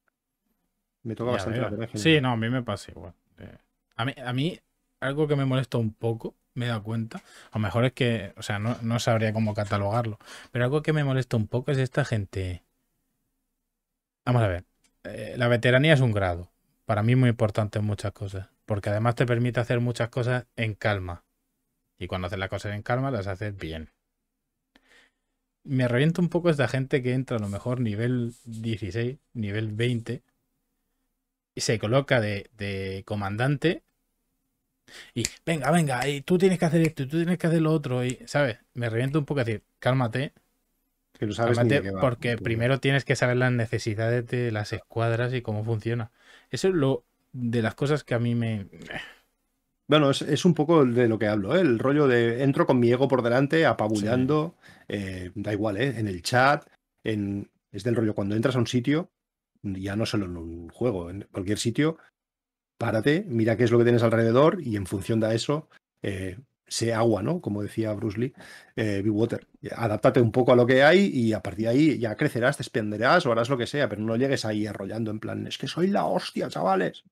Me toca bastante la pera en general. Sí, no, a mí me pasa igual. Eh, a mí, a mí algo que me molesta un poco me he dado cuenta. A lo mejor es que, o sea, no, sabría cómo catalogarlo. Pero algo que me molesta un poco es esta gente. Vamos a ver. Eh, la veteranía es un grado. Para mí muy importante en muchas cosas. Porque además te permite hacer muchas cosas en calma. Y cuando haces las cosas en calma, las haces bien. Me reviento un poco esta gente que entra a lo mejor nivel 16, nivel 20. Y se coloca de, de comandante y venga, venga, y tú tienes que hacer esto, y tú tienes que hacer lo otro, y, ¿sabes? Me reviento un poco decir, cálmate. Que lo sabes porque primero tienes que saber las necesidades de las escuadras y cómo funciona. Eso es lo de las cosas que a mí me... Eh. Bueno, es, un poco de lo que hablo, ¿eh? el rollo de entro con mi ego por delante, apabullando, eh, da igual, ¿eh? en el chat, en... es del rollo cuando entras a un sitio, ya no solo en un juego, en cualquier sitio, párate, mira qué es lo que tienes alrededor y en función de eso, eh, sé agua, ¿no? Como decía Bruce Lee, eh, be water. Adáptate un poco a lo que hay y a partir de ahí ya crecerás, te expenderás o harás lo que sea, pero no llegues ahí arrollando en plan, es que soy la hostia, chavales.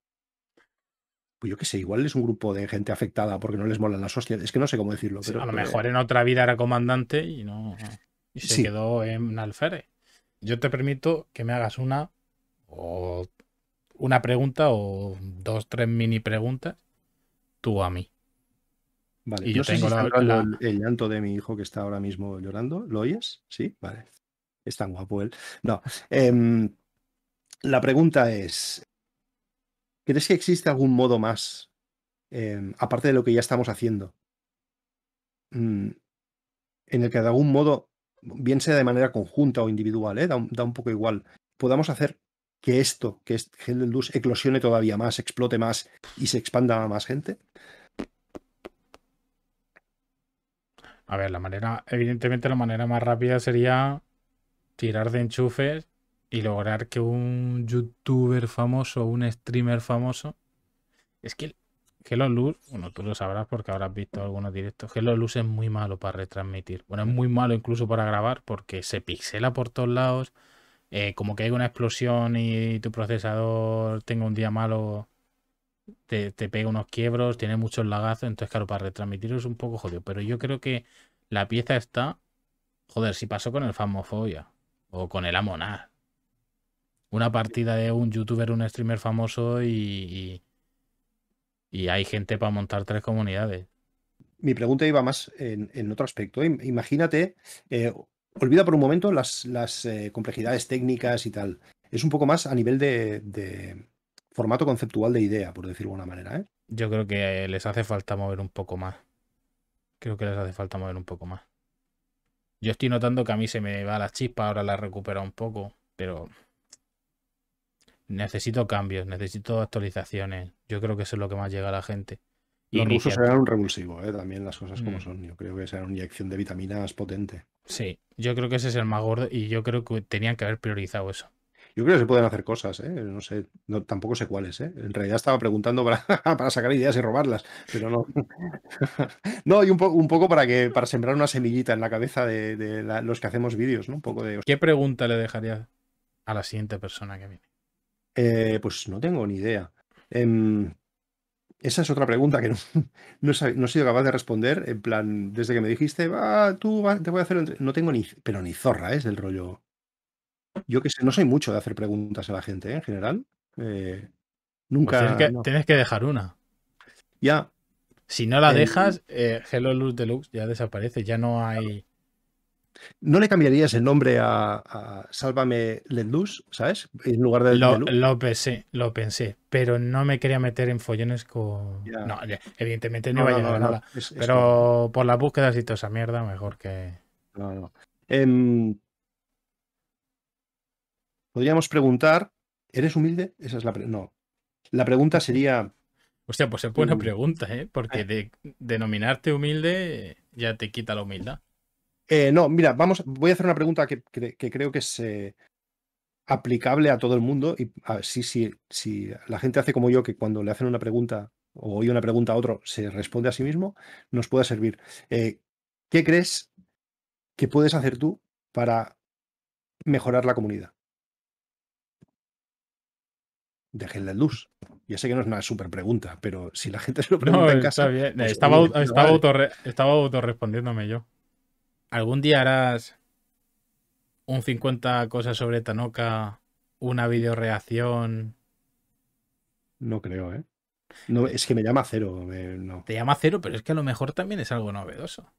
Pues yo qué sé, igual es un grupo de gente afectada porque no les molan las hostias. Es que no sé cómo decirlo. Pero, a lo mejor en otra vida era comandante y no. se quedó en alfere. Yo te permito que me hagas una o una pregunta o dos, tres mini preguntas, tú a mí. Vale, yo tengo El, llanto de mi hijo que está ahora mismo llorando. ¿Lo oyes? Sí, vale. Es tan guapo él. No. Em, la pregunta es: ¿crees que existe algún modo más, em, aparte de lo que ya estamos haciendo, mm, en el que de algún modo, bien sea de manera conjunta o individual, eh, da un poco igual, podamos hacer que esto, que es este Luz, eclosione todavía más, explote más y se expanda a más gente? A ver, la manera, evidentemente la manera más rápida sería tirar de enchufes y lograr que un youtuber famoso, un streamer famoso. Es que Hello Luz, bueno, tú lo sabrás porque habrás visto algunos directos. Hello Luz es muy malo para retransmitir. Bueno, es muy malo incluso para grabar porque se pixela por todos lados. Eh, como que hay una explosión y tu procesador tenga un día malo, te, pega unos quiebros, tiene muchos lagazos, entonces claro, para retransmitirlo es un poco jodido, pero yo creo que la pieza está, joder, si pasó con el Famofobia o con el Amonar, una partida de un youtuber, un streamer famoso y, y, hay gente para montar tres comunidades mi pregunta iba más en, otro aspecto. Imagínate eh, olvida por un momento las, eh, complejidades técnicas y tal. Es un poco más a nivel de, formato conceptual de idea, por decirlo de una manera. ¿eh? Yo creo que eh, les hace falta mover un poco más. Creo que les hace falta mover un poco más. Yo estoy notando que a mí se me va la chispa, ahora la recuperado un poco, pero necesito cambios, necesito actualizaciones. Yo creo que eso es lo que más llega a la gente. Los rusos serán un revulsivo, ¿eh? también las cosas como mm. son. Yo creo que será una inyección de vitaminas potente. Sí, yo creo que ese es el más gordo y yo creo que tenían que haber priorizado eso. Yo creo que se pueden hacer cosas, ¿eh? no sé, tampoco sé cuáles. ¿eh? En realidad estaba preguntando para, para, sacar ideas y robarlas, pero no. no, y un, poco para que para sembrar una semillita en la cabeza de, los que hacemos vídeos, ¿no? Un poco de. ¿Qué pregunta le dejaría a la siguiente persona que viene? pues no tengo ni idea. Em, esa es otra pregunta que no, no, he, no, sido capaz de responder. En plan, desde que me dijiste, ah, va, tú te voy a hacer. No tengo ni. Pero ni zorra, ¿eh? es del rollo. Yo que sé, no soy mucho de hacer preguntas a la gente ¿eh? en general. Eh, nunca. Pues tienes, que, dejar una. Ya. Si no la dejas, Hello Luz Deluxe ya desaparece. Ya no hay. ¿No le cambiarías el nombre a, Sálvame Lendús, ¿sabes? En lugar de López. lo, pensé, lo pensé, pero no me quería meter en follones con. No, evidentemente no, vaya a llegar nada. pero por las búsquedas y toda esa mierda, mejor que. No, no. Em, podríamos preguntar. ¿Eres humilde? Esa es la pregunta. No. La pregunta sería. Hostia, pues es buena mm. pregunta, ¿eh? Porque denominarte humilde ya te quita la humildad. Eh, no, mira, vamos, voy a hacer una pregunta que, creo que es eh, aplicable a todo el mundo. Y si, la gente hace como yo, que cuando le hacen una pregunta o oye una pregunta a otro, se responde a sí mismo, nos puede servir. Eh, ¿Qué crees que puedes hacer tú para mejorar la comunidad? déjenle luz. Ya sé que no es una super pregunta, pero si la gente se lo pregunta en casa. Pues, estaba, estaba autorrespondiéndome yo. ¿Algún día harás un 50 cosas sobre Tanoka, una videoreacción? No creo, ¿eh? No, es que me llama cero. no. Te llama cero, pero es que a lo mejor también es algo novedoso.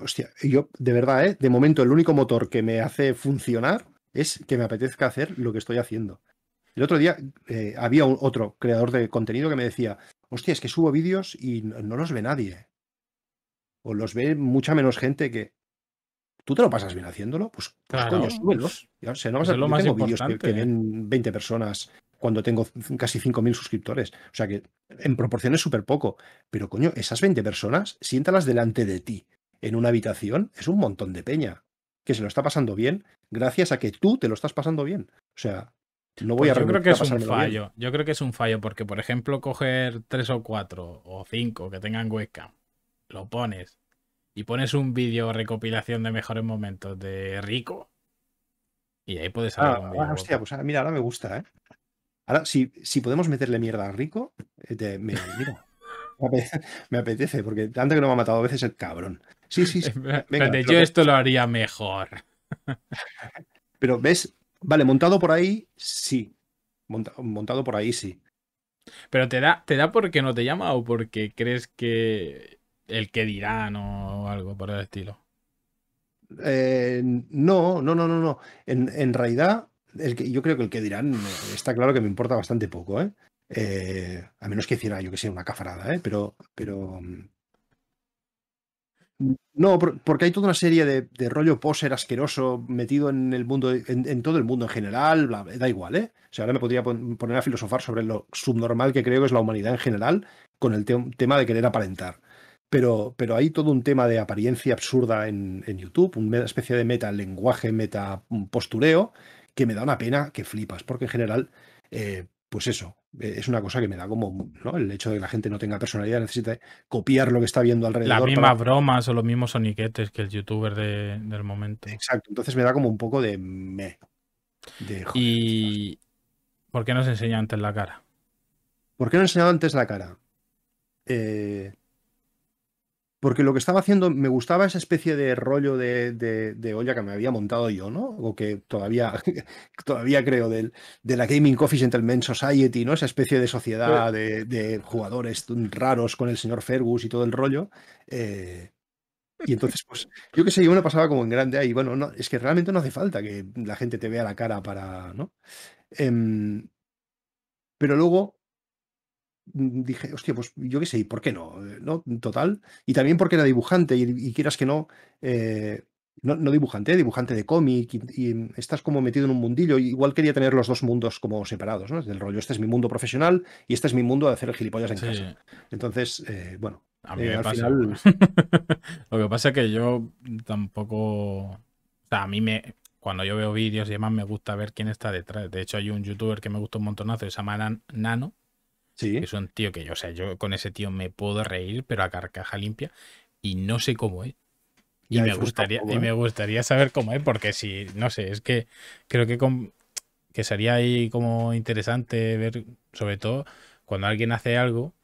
Hostia, yo de verdad, ¿eh? de momento el único motor que me hace funcionar es que me apetezca hacer lo que estoy haciendo. El otro día eh, había un, otro creador de contenido que me decía, hostia, es que subo vídeos y no los ve nadie o los ve mucha menos gente que. ¿Tú te lo pasas bien haciéndolo? Pues, pues coño, suelos. o pues, sea, no vas pues a, lo vídeos que, ven 20 personas cuando tengo casi 5.000 suscriptores. O sea que en proporción es súper poco. Pero coño, esas 20 personas, siéntalas delante de ti en una habitación, es un montón de peña que se lo está pasando bien gracias a que tú te lo estás pasando bien. O sea, no voy a Yo creo que es un fallo. Yo creo que es un fallo porque, por ejemplo, coger tres o cuatro o cinco que tengan hueca lo pones y pones un vídeo recopilación de mejores momentos de Rico y ahí puedes ah, hostia, pues mira, ahora me gusta, ¿eh? Ahora, si, si podemos meterle mierda a Rico, eh, me, apetece, porque tanto que no me ha matado a veces el cabrón. Sí, sí, sí. yo esto lo haría mejor. Pero ves, vale, montado por ahí, sí. montado por ahí, sí. Pero te da, te da porque no te llama o porque crees que el que dirán o algo por el estilo. no, no, no, no, no. En, realidad, el que, yo creo que el que dirán está claro que me importa bastante poco, ¿eh? a menos que hiciera, yo que sé, una cafarada, ¿eh? Pero, pero. No, porque hay toda una serie de, rollo poser asqueroso metido en el mundo, en, todo el mundo en general, da igual, ¿eh? O sea, ahora me podría poner a filosofar sobre lo subnormal que creo que es la humanidad en general con el tema de querer aparentar. Pero, hay todo un tema de apariencia absurda en, YouTube, una especie de meta lenguaje, mm, meta postureo, que me da una pena que flipas, porque en general, eh, pues eso, eh, es una cosa que me da como, ¿no? El hecho de que la gente no tenga personalidad, necesita copiar lo que está viendo alrededor. Las mismas bromas o los mismos soniquetes que el youtuber del momento. Exacto, entonces me da como un poco de me. ¿Y por qué no se enseña antes la cara? ¿Por qué no enseñado antes la cara? Eh porque lo que estaba haciendo me gustaba esa especie de rollo de, olla que me había montado yo, ¿no? O que todavía, todavía creo, del, de la Gaming Coffee Gentleman Society, ¿no? Esa especie de sociedad de, jugadores raros con el señor Fergus y todo el rollo. Eh, y entonces, pues, yo qué sé, yo me lo pasaba como en grande ahí. Bueno, no, es que realmente no hace falta que la gente te vea la cara para, ¿no? Em, pero luego Mm, dije, hostia, pues yo qué sé, ¿y por qué no? Eh, ¿No? Total. Y también porque era dibujante y, quieras que no, eh, no, dibujante, eh, dibujante de cómic y, estás como metido en un mundillo. Igual quería tener los dos mundos como separados, ¿no? Del rollo, este es mi mundo profesional y este es mi mundo de hacer gilipollas en casa. Entonces, bueno. Lo que pasa es que yo tampoco. a mí me. Cuando yo veo vídeos y demás, me gusta ver quién está detrás. De hecho, hay un youtuber que me gusta un montonazo, se llama Nano, es un tío que yo, o sea, yo con ese tío me puedo reír, pero a carcaja limpia, y no sé cómo es. Y, me gustaría, me ¿eh? gustaría saber cómo es, porque si, no sé, es que creo que, con, que sería ahí como interesante ver, sobre todo cuando alguien hace algo,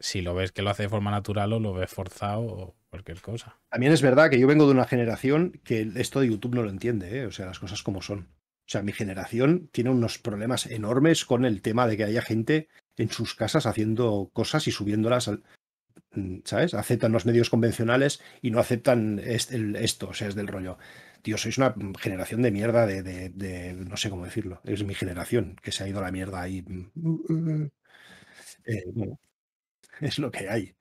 si lo ves que lo hace de forma natural o lo ves forzado o cualquier cosa. También es verdad que yo vengo de una generación que esto de YouTube no lo entiende, ¿eh? o sea, las cosas como son. O sea, mi generación tiene unos problemas enormes con el tema de que haya gente en sus casas haciendo cosas y subiéndolas al, mm, ¿sabes? Aceptan los medios convencionales y no aceptan esto, o sea, es del rollo. Tío, sois una generación de mierda de, no sé cómo decirlo, es mi generación que se ha ido a la mierda ahí. Mm, mm, eh, es lo que hay.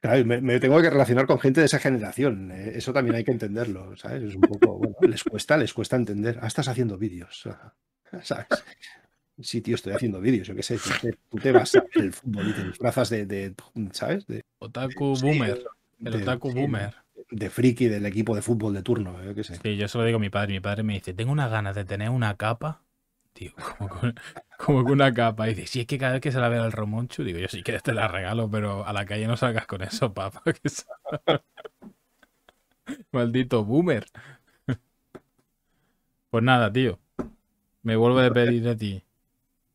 Claro, me, tengo que relacionar con gente de esa generación. Eh, eso también hay que entenderlo, ¿sabes? Es un poco, les cuesta, les cuesta entender. Ah, estás haciendo vídeos, ah, ¿sabes? Sí, tío, estoy haciendo vídeos, yo qué sé. Tú te, vas fútbol y te disfrazas de, ¿sabes? otaku boomer. El otaku boomer. De friki del equipo de fútbol de turno, eh, yo qué sé. Sí, yo se lo digo a mi padre. Mi padre me dice, tengo unas ganas de tener una capa como con, una capa. Y dice, si es que cada vez que se la ve al Romonchu, digo, yo si quieres te la regalo, pero a la calle no salgas con eso, papá. Maldito boomer. Pues nada, tío. Me vuelvo a pedir de ti.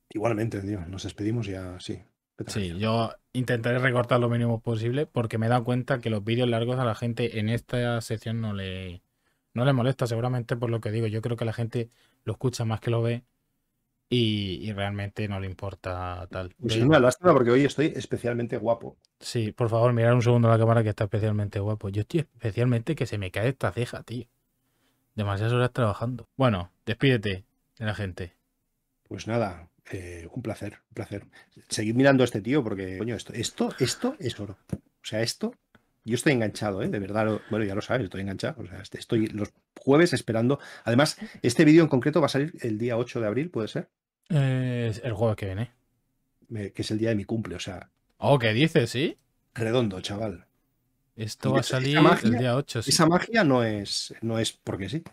Igualmente, tío. Nos despedimos ya, sí. Sí, yo intentaré recortar lo mínimo posible porque me he dado cuenta que los vídeos largos a la gente en esta sección no le, no le molesta, seguramente por lo que digo. Yo creo que la gente lo escucha más que lo ve y, realmente no le importa tal. Pues es una lástima porque hoy estoy especialmente guapo. Sí, por favor, mirar un segundo la cámara que está especialmente guapo. Yo estoy especialmente que se me cae esta ceja, tío. Demasiadas horas trabajando. Bueno, despídete de la gente. Pues nada, eh, un placer, un placer. seguir mirando a este tío porque, coño, esto, esto, esto es oro. O sea, esto, yo estoy enganchado, ¿eh? De verdad, bueno, ya lo sabes, estoy enganchado. O sea, estoy los jueves esperando. Además, este vídeo en concreto va a salir el día 8 de abril, ¿puede ser? el jueves que viene. que es el día de mi cumple, o sea. Oh, ¿qué dices? ¿Sí? Redondo, chaval. Esto va a salir el día 8. Esa magia no es, no es porque sí.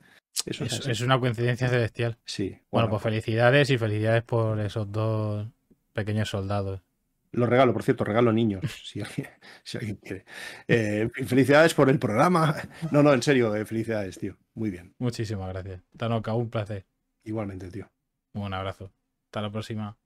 es, una coincidencia celestial. Sí. Bueno, pues felicidades y felicidades por esos dos pequeños soldados. Los regalo, por cierto, regalo niños, si alguien, quiere. Eh, felicidades por el programa. No, no, en serio, eh, felicidades, tío. Muy bien. Muchísimas gracias. Tanoca, un placer. Igualmente, tío. Un abrazo. Hasta la próxima.